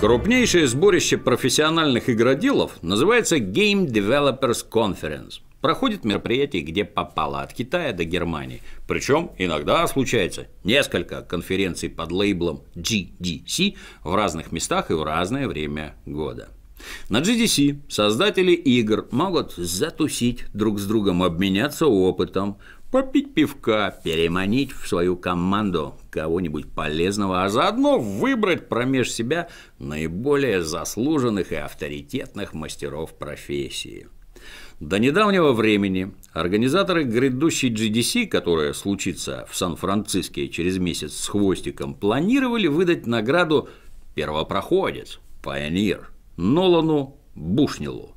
Крупнейшее сборище профессиональных игроделов называется Game Developers Conference. Проходит мероприятие, где попало, от Китая до Германии. Причем иногда случается несколько конференций под лейблом GDC в разных местах и в разное время года. На GDC создатели игр могут затусить друг с другом, обменяться опытом, попить пивка, переманить в свою команду кого-нибудь полезного, а заодно выбрать промеж себя наиболее заслуженных и авторитетных мастеров профессии. До недавнего времени организаторы грядущей GDC, которая случится в Сан-Франциске через месяц с хвостиком, планировали выдать награду «Первопроходец», пионер. Нолану Бушнилу.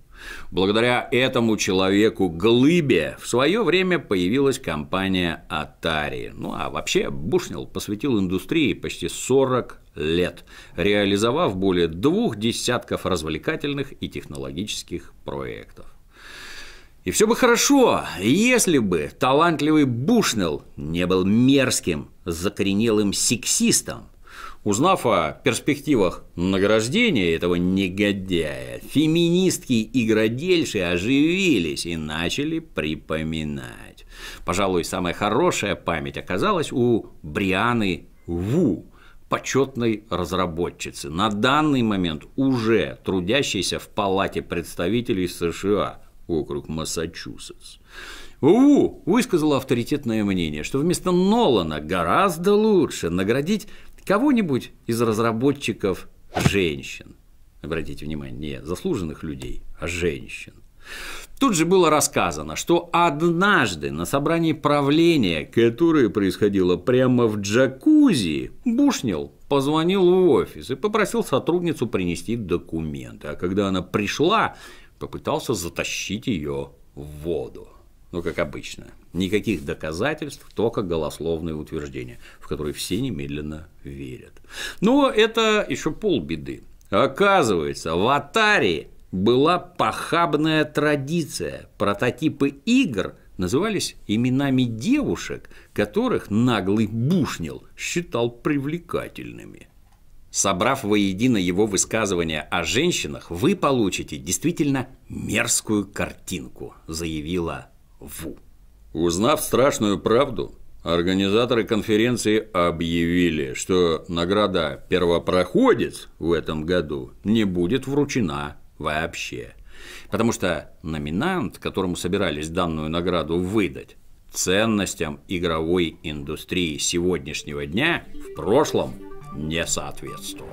Благодаря этому человеку Глыбе в свое время появилась компания Atari. Ну а вообще Бушнил посвятил индустрии почти 40 лет, реализовав более двух десятков развлекательных и технологических проектов. И все бы хорошо, если бы талантливый Бушнелл не был мерзким, закоренелым сексистом – Узнав о перспективах награждения этого негодяя, феминистки и градельши оживились и начали припоминать. Пожалуй, самая хорошая память оказалась у Брианы Ву, почетной разработчицы, на данный момент уже трудящейся в Палате представителей США, округ Массачусетс. Ву высказала авторитетное мнение, что вместо Нолана гораздо лучше наградить кого-нибудь из разработчиков женщин. Обратите внимание, не заслуженных людей, а женщин. Тут же было рассказано, что однажды на собрании правления, которое происходило прямо в джакузи, Бушнил позвонил в офис и попросил сотрудницу принести документы. А когда она пришла, попытался затащить ее в воду ну, как обычно, никаких доказательств, только голословные утверждения, в которые все немедленно верят. Но это еще полбеды. Оказывается, в Атаре была похабная традиция. Прототипы игр назывались именами девушек, которых наглый бушнил считал привлекательными. Собрав воедино его высказывания о женщинах, вы получите действительно мерзкую картинку, заявила Ву. Узнав страшную правду, организаторы конференции объявили, что награда «Первопроходец» в этом году не будет вручена вообще. Потому что номинант, которому собирались данную награду выдать, ценностям игровой индустрии сегодняшнего дня в прошлом не соответствовал.